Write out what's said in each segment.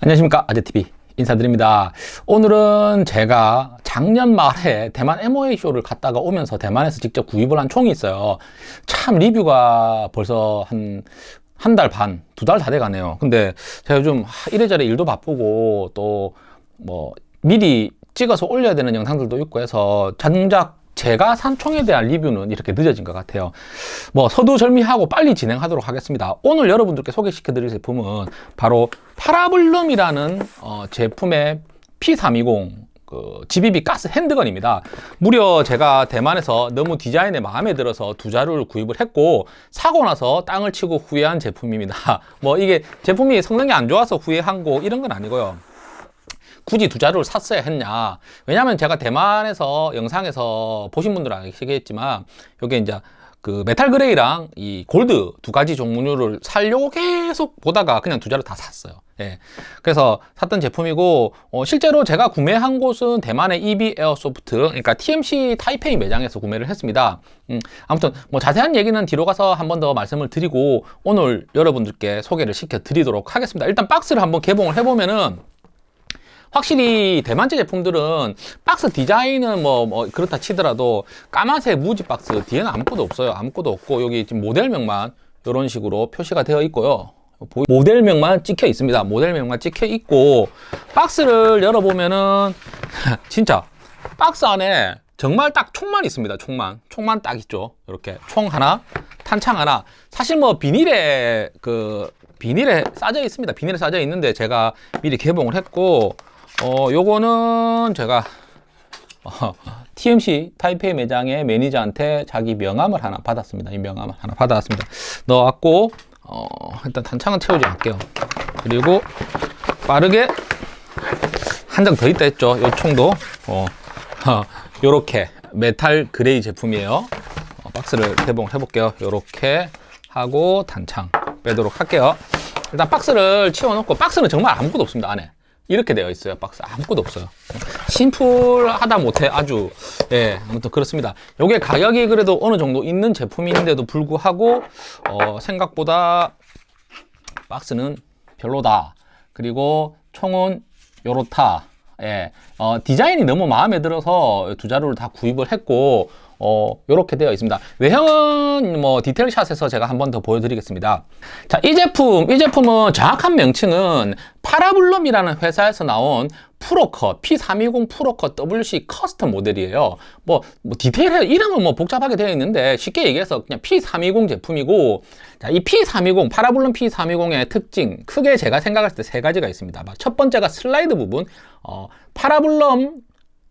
안녕하십니까 아재TV 인사드립니다 오늘은 제가 작년 말에 대만 MOA 쇼를 갔다가 오면서 대만에서 직접 구입을 한 총이 있어요 참 리뷰가 벌써 한 한 달 반, 두 달 다 돼가네요 근데 제가 요즘 이래저래 일도 바쁘고 또 뭐 미리 찍어서 올려야 되는 영상들도 있고 해서 장작 제가 산총에 대한 리뷰는 이렇게 늦어진 것 같아요. 뭐 서두절미하고 빨리 진행하도록 하겠습니다. 오늘 여러분들께 소개시켜 드릴 제품은 바로 파라블룸이라는 어, 제품의 P320 그 GBB 가스 핸드건입니다. 무려 제가 대만에서 너무 디자인에 마음에 들어서 두 자루를 구입을 했고 사고 나서 땅을 치고 후회한 제품입니다. 뭐 이게 제품이 성능이 안 좋아서 후회한 거 이런 건 아니고요. 굳이 두자루를 샀어야 했냐 왜냐하면 제가 대만에서 영상에서 보신 분들은 아시겠지만 이게 이제 그 메탈 그레이랑 이 골드 두 가지 종류를 살려고 계속 보다가 그냥 두 자루 다 샀어요. 예. 그래서 샀던 제품이고 어 실제로 제가 구매한 곳은 대만의 EB 에어소프트 그러니까 TMC 타이페이 매장에서 구매를 했습니다. 음, 아무튼 뭐 자세한 얘기는 뒤로 가서 한 번 더 말씀을 드리고 오늘 여러분들께 소개를 시켜 드리도록 하겠습니다. 일단 박스를 한번 개봉을 해보면은 확실히 대만제 제품들은 박스 디자인은 뭐, 뭐 그렇다 치더라도 까만색 무지 박스 뒤에는 아무것도 없어요. 아무것도 없고 여기 지금 모델명만 이런 식으로 표시가 되어 있고요. 모델명만 찍혀 있습니다. 모델명만 찍혀 있고 박스를 열어보면은 진짜 박스 안에 정말 딱 총만 있습니다. 총만. 총만 딱 있죠. 이렇게 총 하나, 탄창 하나. 사실 뭐 비닐에 그 비닐에 싸져 있습니다. 비닐에 싸져 있는데 제가 미리 개봉을 했고 어, 요거는 제가 어, TMC 타이페이 매장의 매니저한테 자기 명함을 하나 받았습니다. 이 명함을 하나 받았습니다. 넣어갖고 어, 일단 단창은 채우지 않을게요. 그리고 빠르게 한 장 더 있다 했죠. 요 총도 어, 어, 요렇게 메탈 그레이 제품이에요. 어, 박스를 개봉을 해볼게요. 요렇게 하고 단창 빼도록 할게요. 일단 박스를 치워놓고 박스는 정말 아무것도 없습니다. 안에 이렇게 되어 있어요 박스 아무것도 없어요 심플하다 못해 아주 예 아무튼 그렇습니다 이게 가격이 그래도 어느 정도 있는 제품인데도 불구하고 어, 생각보다 박스는 별로다 그리고 총은 요렇다 예, 어, 디자인이 너무 마음에 들어서 두 자루를 다 구입을 했고 어, 이렇게 되어 있습니다. 외형은 뭐 디테일 샷에서 제가 한 번 더 보여드리겠습니다. 자, 이 제품, 이 제품은 정확한 명칭은 파라블럼이라는 회사에서 나온 프로커 P320 프로커 WC 커스텀 모델이에요. 뭐, 뭐 디테일해, 이름은 뭐 복잡하게 되어 있는데 쉽게 얘기해서 그냥 P320 제품이고, 자, 이 P320, 파라블럼 P320의 특징, 크게 제가 생각했을 때세 가지가 있습니다. 첫 번째가 슬라이드 부분, 어, 파라블럼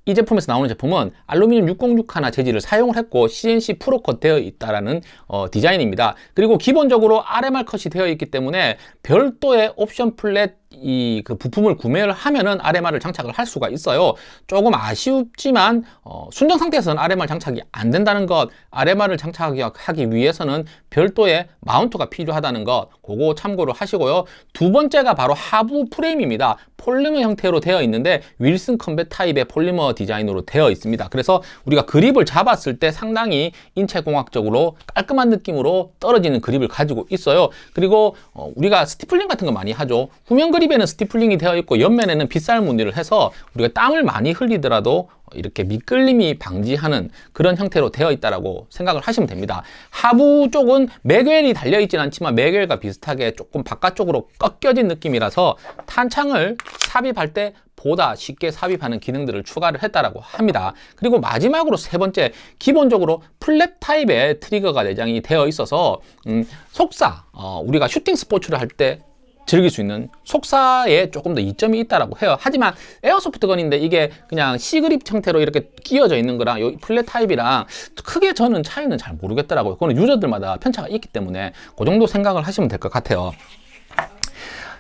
이 제품에서 나오는 제품은 알루미늄 606 하나 재질을 사용을 했고 CNC 프로컷 되어 있다라는 어, 디자인입니다. 그리고 기본적으로 RMR 컷이 되어 있기 때문에 별도의 옵션 플랫 이그 부품을 구매를 하면은 RMR을 장착을 할 수가 있어요. 조금 아쉽지만 어, 순정 상태에서는 RMR 장착이 안 된다는 것, RMR을 장착하기 위해서는 별도의 마운트가 필요하다는 것, 그거 참고로 하시고요. 두 번째가 바로 하부 프레임입니다. 폴리머 형태로 되어 있는데 윌슨 컴뱃 타입의 폴리머 디자인으로 되어 있습니다. 그래서 우리가 그립을 잡았을 때 상당히 인체공학적으로 깔끔한 느낌으로 떨어지는 그립을 가지고 있어요. 그리고 어, 우리가 스티플링 같은 거 많이 하죠. 후면 앞그립에는 스티플링이 되어 있고 옆면에는 빗살 무늬를 해서 우리가 땀을 많이 흘리더라도 이렇게 미끌림이 방지하는 그런 형태로 되어 있다라고 생각을 하시면 됩니다. 하부 쪽은 맥웰이 달려 있진 않지만 맥웰과 비슷하게 조금 바깥쪽으로 꺾여진 느낌이라서 탄창을 삽입할 때 보다 쉽게 삽입하는 기능들을 추가를 했다라고 합니다. 그리고 마지막으로 세 번째, 기본적으로 플랩 타입의 트리거가 내장이 되어 있어서 음, 속사, 어, 우리가 슈팅 스포츠를 할때 즐길 수 있는 속사에 조금 더 이점이 있다라고 해요. 하지만 에어소프트건인데 이게 그냥 C그립 형태로 이렇게 끼워져 있는 거랑 이 플랫 타입이랑 크게 저는 차이는 잘 모르겠더라고요. 그거는 유저들마다 편차가 있기 때문에 그 정도 생각을 하시면 될 것 같아요.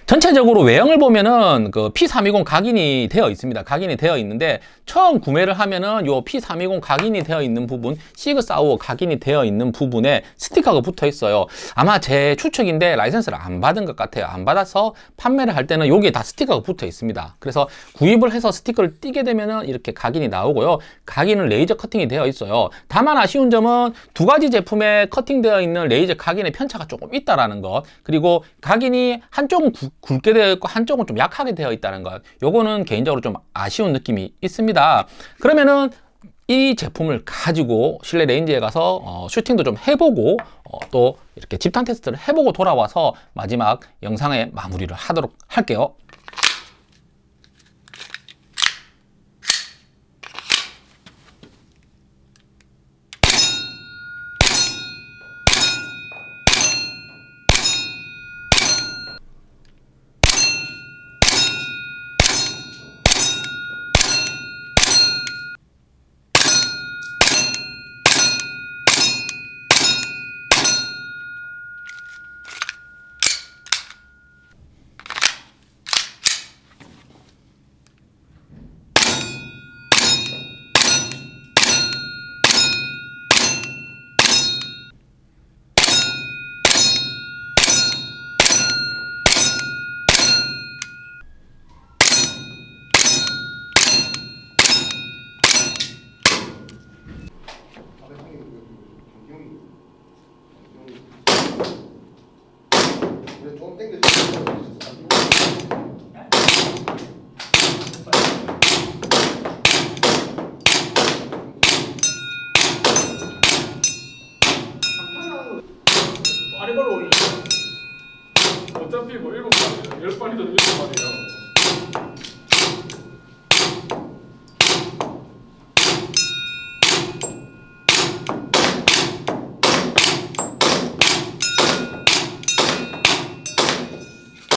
전체적으로 외형을 보면은 그 P320 각인이 되어 있습니다. 각인이 되어 있는데 처음 구매를 하면은 요 P320 각인이 되어 있는 부분, 시그사우어 각인이 되어 있는 부분에 스티커가 붙어 있어요. 아마 제 추측인데 라이센스를 안 받은 것 같아요. 안 받아서 판매를 할 때는 여기에 다 스티커가 붙어 있습니다. 그래서 구입을 해서 스티커를 띄게 되면은 이렇게 각인이 나오고요. 각인은 레이저 커팅이 되어 있어요. 다만 아쉬운 점은 두 가지 제품에 커팅되어 있는 레이저 각인의 편차가 조금 있다라는 것. 그리고 각인이 한쪽은 굵게 되어 있고 한쪽은 좀 약하게 되어 있다는 것 요거는 개인적으로 좀 아쉬운 느낌이 있습니다 그러면은 이 제품을 가지고 실내 레인지에 가서 어, 슈팅도 좀 해보고 어, 또 이렇게 집탄 테스트를 해보고 돌아와서 마지막 영상의 마무리를 하도록 할게요 8번 올리 어차피 뭐 7번이에요. 10번이든 7번이에요.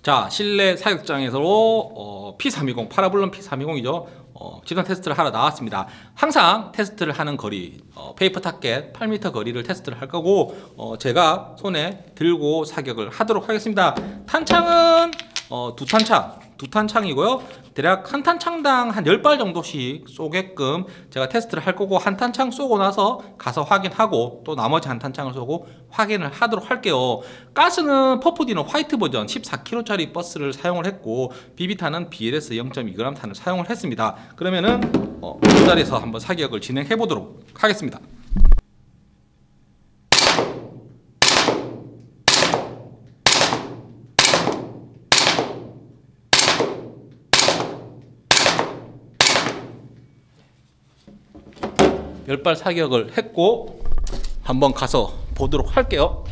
자, 실내 사격장에서 어, P320, 파라블론 P320이죠. 어, 지난 테스트를 하러 나왔습니다. 항상 테스트를 하는 거리, 어, 페이퍼 타켓 8m 거리를 테스트를 할 거고 어, 제가 손에 들고 사격을 하도록 하겠습니다. 탄창은 어, 두 탄창 두 탄창이고요. 대략 한 탄창당 한 10발 정도씩 쏘게끔 제가 테스트를 할 거고 한 탄창 쏘고 나서 가서 확인하고 또 나머지 한 탄창을 쏘고 확인을 하도록 할게요. 가스는 퍼프디는 화이트 버전 14kg짜리 버스를 사용을 했고 비비탄은 BLS 0.2g 탄을 사용을 했습니다. 그러면은 어, 그 자리에서 한번 사격을 진행해 보도록 하겠습니다. 열발 사격을 했고 한번 가서 보도록 할게요.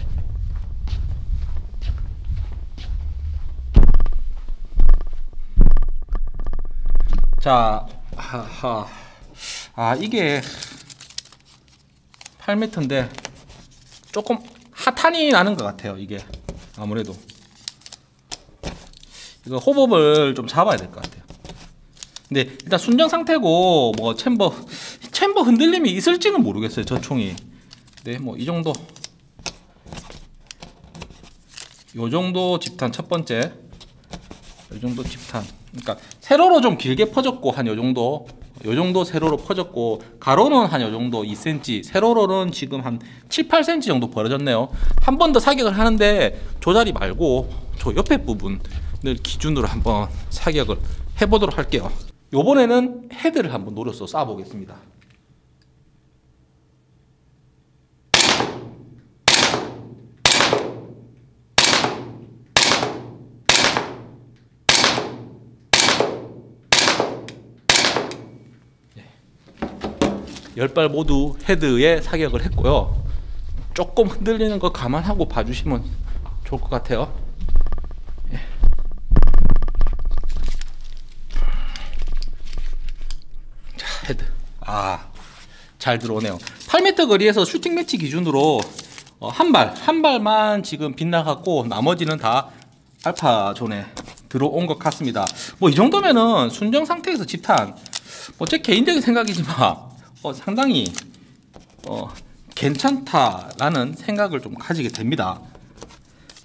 자, 하하. 아, 이게 8m인데 조금 하탄이 나는 것 같아요, 이게. 아무래도. 이거 호흡을 좀 잡아야 될 것 같아요. 근데 일단 순정 상태고 뭐 챔버 챔버 흔들림이 있을지는 모르겠어요 저 총이 네 뭐이 정도 요 정도 집탄 첫 번째 요 정도 집탄 그러니까 세로로 좀 길게 퍼졌고 한요 정도 요 정도 세로로 퍼졌고 가로는 한요 정도 2cm 세로로는 지금 한 7, 8cm 정도 벌어졌네요 한 번 더 사격을 하는데 저 자리 말고 저 옆에 부분을 기준으로 한번 사격을 해보도록 할게요 요번에는 헤드를 한번 노려서 쏴보겠습니다 열발 모두 헤드에 사격을 했고요. 조금 흔들리는 거 감안하고 봐주시면 좋을 것 같아요. 예. 자, 헤드. 아, 잘 들어오네요. 8m 거리에서 슈팅 매치 기준으로 어, 한 발, 한 발만 지금 빗나갔고 나머지는 다 알파 존에 들어온 것 같습니다. 뭐 이 정도면은 순정 상태에서 집탄, 뭐 제 개인적인 생각이지만 어, 상당히 어, 괜찮다라는 생각을 좀 가지게 됩니다.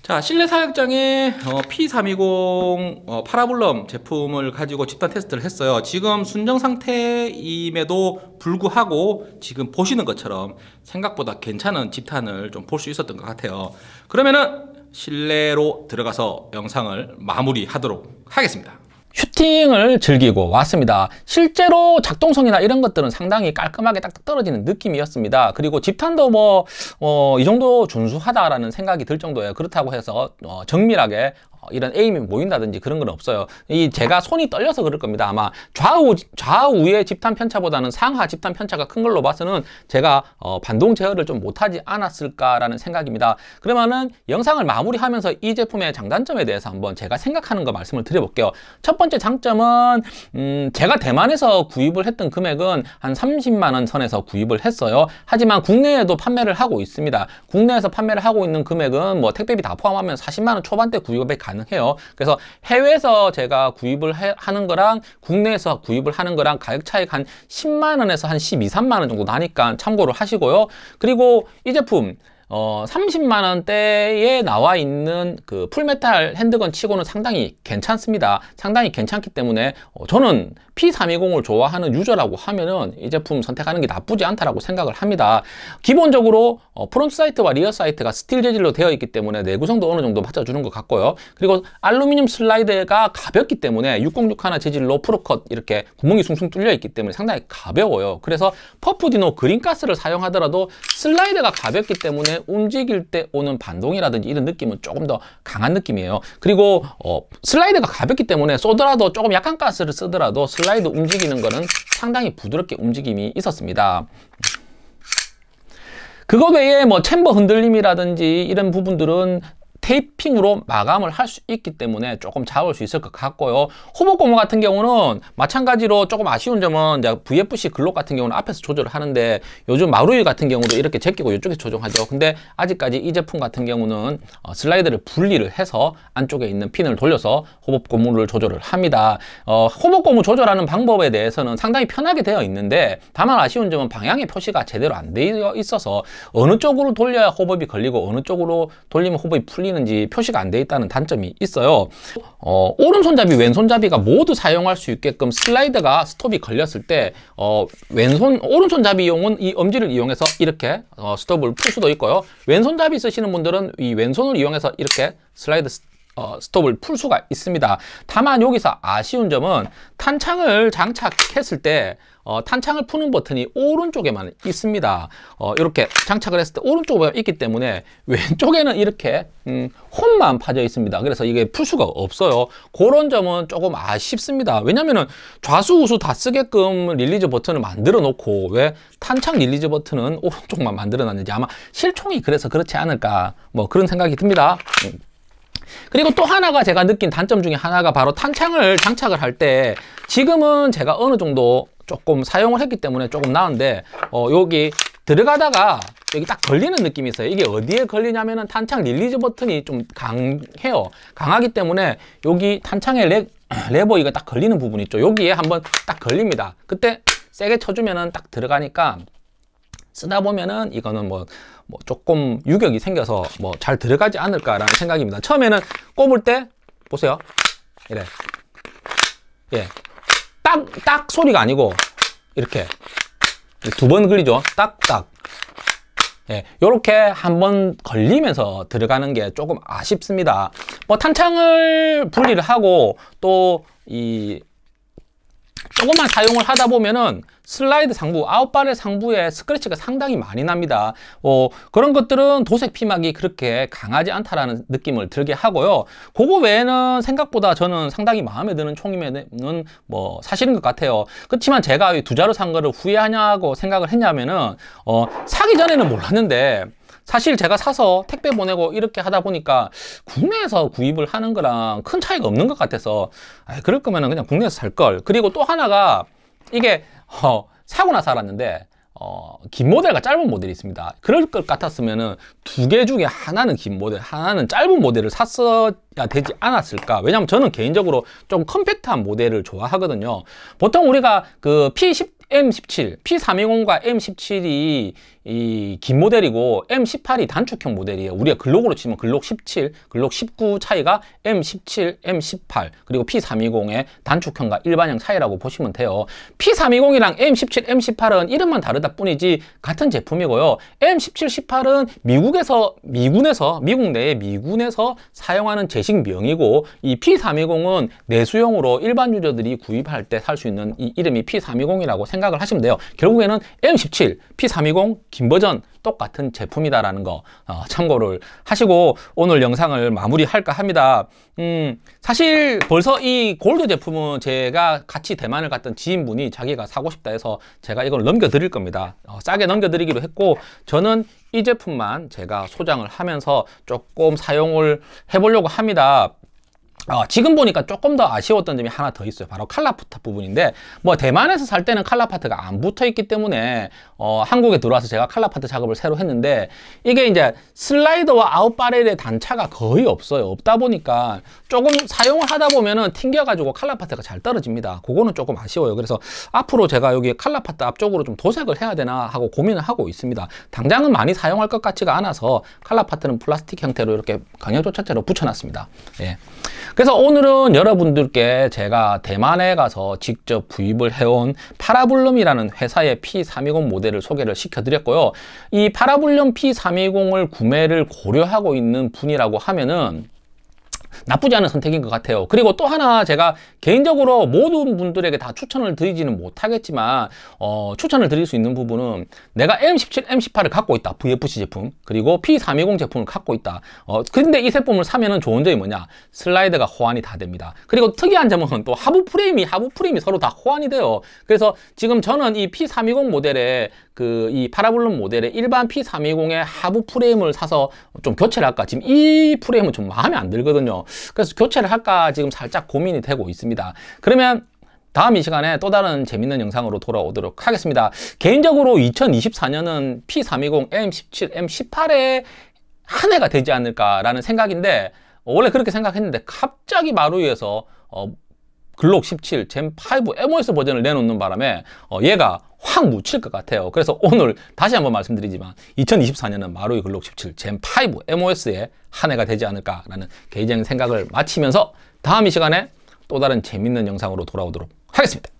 자 실내 사육장에 어, P320 어, 파라블럼 제품을 가지고 집단 테스트를 했어요 지금 순정 상태임에도 불구하고 지금 보시는 것처럼 생각보다 괜찮은 집탄을 좀 볼 수 있었던 것 같아요 그러면은 실내로 들어가서 영상을 마무리하도록 하겠습니다 슈팅을 즐기고 왔습니다. 실제로 작동성이나 이런 것들은 상당히 깔끔하게 딱딱 떨어지는 느낌이었습니다. 그리고 집탄도 뭐, 어, 이 정도 준수하다라는 생각이 들 정도예요. 그렇다고 해서 어, 정밀하게 어, 이런 에임이 모인다든지 그런 건 없어요. 이 제가 손이 떨려서 그럴 겁니다. 아마 좌우 좌우의 집탄 편차보다는 상하 집탄 편차가 큰 걸로 봐서는 제가 어, 반동 제어를 좀 못하지 않았을까라는 생각입니다. 그러면은 영상을 마무리하면서 이 제품의 장단점에 대해서 한번 제가 생각하는 거 말씀을 드려볼게요. 첫 번째 장점은 음, 제가 대만에서 구입을 했던 금액은 한 30만 원 선에서 구입을 했어요. 하지만 국내에도 판매를 하고 있습니다. 국내에서 판매를 하고 있는 금액은 뭐 택배비 다 포함하면 40만 원 초반대 구입에 가 가능해요. 그래서 해외에서 제가 구입을 해, 하는 거랑 국내에서 구입을 하는 거랑 가격 차이가 한 10만 원에서 한 12, 3만 원 정도 나니까 참고를 하시고요. 그리고 이 제품 어, 30만 원대에 나와 있는 그 풀메탈 핸드건 치고는 상당히 괜찮습니다. 상당히 괜찮기 때문에 어, 저는 P320을 좋아하는 유저라고 하면은 이 제품 선택하는 게 나쁘지 않다라고 생각을 합니다. 기본적으로 어, 프론트 사이트와 리어 사이트가 스틸 재질로 되어 있기 때문에 내구성도 어느 정도 맞춰주는 것 같고요. 그리고 알루미늄 슬라이드가 가볍기 때문에 606 하나 재질로 프로컷 이렇게 구멍이 숭숭 뚫려 있기 때문에 상당히 가벼워요. 그래서 퍼프디노 그린가스를 사용하더라도 슬라이드가 가볍기 때문에 움직일 때 오는 반동이라든지 이런 느낌은 조금 더 강한 느낌이에요. 그리고 어, 슬라이드가 가볍기 때문에 쏘더라도 조금 약한 가스를 쓰더라도 슬라이드 움직이는 거는 상당히 부드럽게 움직임이 있었습니다. 그것 외에 뭐 챔버 흔들림이라든지 이런 부분들은 테이핑으로 마감을 할 수 있기 때문에 조금 잡을 수 있을 것 같고요. 후보고무 같은 경우는 마찬가지로 조금 아쉬운 점은 이제 VFC 글록 같은 경우는 앞에서 조절을 하는데 요즘 마루이 같은 경우도 이렇게 제끼고 이쪽에 조정하죠. 근데 아직까지 이 제품 같은 경우는 어, 슬라이드를 분리를 해서 안쪽에 있는 핀을 돌려서 호복 고무를 조절을 합니다. 어, 호복 고무 조절하는 방법에 대해서는 상당히 편하게 되어 있는데 다만 아쉬운 점은 방향의 표시가 제대로 안 되어 있어서 어느 쪽으로 돌려야 호법이 걸리고 어느 쪽으로 돌리면 호법이 풀리는 보이는지 표시가 안 돼 있다는 단점이 있어요 어, 오른손잡이 왼손잡이가 모두 사용할 수 있게끔 슬라이드가 스톱이 걸렸을 때 어, 왼손 오른손잡이용은 이 엄지를 이용해서 이렇게 어, 스톱을 풀 수도 있고요 왼손잡이 쓰시는 분들은 이 왼손을 이용해서 이렇게 슬라이드 어, 스톱을 풀 수가 있습니다 다만 여기서 아쉬운 점은 탄창을 장착했을 때 어, 탄창을 푸는 버튼이 오른쪽에만 있습니다 어, 이렇게 장착을 했을 때오른쪽에 있기 때문에 왼쪽에는 이렇게 음, 홈만 파져 있습니다 그래서 이게 풀 수가 없어요 그런 점은 조금 아쉽습니다 왜냐면은 좌수 우수 다 쓰게끔 릴리즈 버튼을 만들어 놓고 왜 탄창 릴리즈 버튼은 오른쪽만 만들어 놨는지 아마 실총이 그래서 그렇지 않을까 뭐 그런 생각이 듭니다 음. 그리고 또 하나가 제가 느낀 단점 중에 하나가 바로 탄창을 장착을 할 때 지금은 제가 어느 정도 조금 사용을 했기 때문에 조금 나은데 어, 여기 들어가다가 여기 딱 걸리는 느낌이 있어요 이게 어디에 걸리냐면은 탄창 릴리즈 버튼이 좀 강해요 강하기 때문에 여기 탄창의 레, 레버 가딱 걸리는 부분 있죠 여기에 한번 딱 걸립니다 그때 세게 쳐주면은 딱 들어가니까 쓰다 보면은 이거는 뭐뭐 조금 유격이 생겨서 뭐 잘 들어가지 않을까라는 생각입니다. 처음에는 꼽을 때 보세요. 이래. 예. 딱, 딱 소리가 아니고 이렇게 두 번 걸리죠. 딱, 딱. 예, 요렇게 한 번 걸리면서 들어가는 게 조금 아쉽습니다. 뭐 탄창을 분리를 하고 또이 조금만 사용을 하다 보면은 슬라이드 상부, 아웃발의 상부에 스크래치가 상당히 많이 납니다. 어, 그런 것들은 도색 피막이 그렇게 강하지 않다라는 느낌을 들게 하고요. 그거 외에는 생각보다 저는 상당히 마음에 드는 총임면는뭐 사실인 것 같아요. 그렇지만 제가 두 자루 산 거를 후회하냐고 생각을 했냐면은 어, 사기 전에는 몰랐는데 사실 제가 사서 택배 보내고 이렇게 하다 보니까 국내에서 구입을 하는 거랑 큰 차이가 없는 것 같아서 아, 그럴 거면 그냥 국내에서 살 걸. 그리고 또 하나가 이게 어, 사고 나서 알았는데 어, 긴 모델과 짧은 모델이 있습니다. 그럴 것같았으면두 개 중에 하나는 긴 모델, 하나는 짧은 모델을 샀어야 되지 않았을까? 왜냐면 저는 개인적으로 좀 컴팩트한 모델을 좋아하거든요. 보통 우리가 그 P10, M17, P320과 M17이 이긴 모델이고 M18이 단축형 모델이에요. 우리가 글록으로 치면 글록 17, 글록 19 차이가 M17, M18 그리고 P320의 단축형과 일반형 차이라고 보시면 돼요. P320이랑 M17, M18은 이름만 다르다 뿐이지 같은 제품이고요. M17, 18은 미국에서 미군에서 미국 내에 미군에서 사용하는 제식명이고 이 P320은 내수용으로 일반 유저들이 구입할 때 살 수 있는 이 이름이 P320이라고 생각을 하시면 돼요. 결국에는 M17, P320 긴 버전 똑같은 제품이다라는 거 어, 참고를 하시고 오늘 영상을 마무리할까 합니다. 음, 사실 벌써 이 골드 제품은 제가 같이 대만을 갔던 지인분이 자기가 사고 싶다 해서 제가 이걸 넘겨드릴 겁니다. 어, 싸게 넘겨드리기로 했고 저는 이 제품만 제가 소장을 하면서 조금 사용을 해보려고 합니다. 어, 지금 보니까 조금 더 아쉬웠던 점이 하나 더 있어요. 바로 칼라파트 부분인데 뭐 대만에서 살 때는 칼라파트가 안 붙어 있기 때문에 어, 한국에 들어와서 제가 칼라파트 작업을 새로 했는데 이게 이제 슬라이더와 아웃바렐의 단차가 거의 없어요. 없다 보니까 조금 사용을 하다 보면은 튕겨가지고 칼라파트가 잘 떨어집니다. 그거는 조금 아쉬워요. 그래서 앞으로 제가 여기 칼라파트 앞쪽으로 좀 도색을 해야 되나 하고 고민을 하고 있습니다. 당장은 많이 사용할 것 같지가 않아서 칼라파트는 플라스틱 형태로 이렇게 강약조착제로 붙여놨습니다. 예. 그래서 오늘은 여러분들께 제가 대만에 가서 직접 구입을 해온 파라블룸이라는 회사의 P320 모델을 소개를 시켜드렸고요. 이 파라블룸 P320을 구매를 고려하고 있는 분이라고 하면은 나쁘지 않은 선택인 것 같아요. 그리고 또 하나 제가 개인적으로 모든 분들에게 다 추천을 드리지는 못하겠지만 어, 추천을 드릴 수 있는 부분은 내가 M17, M18을 갖고 있다. VFC 제품. 그리고 P320 제품을 갖고 있다. 어, 근데 이 제품을 사면은 좋은 점이 뭐냐? 슬라이드가 호환이 다 됩니다. 그리고 특이한 점은 또 하부 프레임이 하부 프레임이 서로 다 호환이 돼요. 그래서 지금 저는 이 P320 모델에 그 이 파라블론 모델에 일반 P320의 하부 프레임을 사서 좀 교체를 할까? 지금 이 프레임은 좀 마음에 안 들거든요. 그래서 교체를 할까 지금 살짝 고민이 되고 있습니다. 그러면 다음 이 시간에 또 다른 재밌는 영상으로 돌아오도록 하겠습니다. 개인적으로 2024년은 P320, M17, M18의 한 해가 되지 않을까라는 생각인데 원래 그렇게 생각했는데 갑자기 마루에서 어, 글록 17, 젠5 MOS 버전을 내놓는 바람에 어, 얘가 확 묻힐 것 같아요. 그래서 오늘 다시 한번 말씀드리지만 2024년은 마루이 글록 17 젠5 MOS의 한 해가 되지 않을까라는 개인적인 생각을 마치면서 다음 이 시간에 또 다른 재밌는 영상으로 돌아오도록 하겠습니다.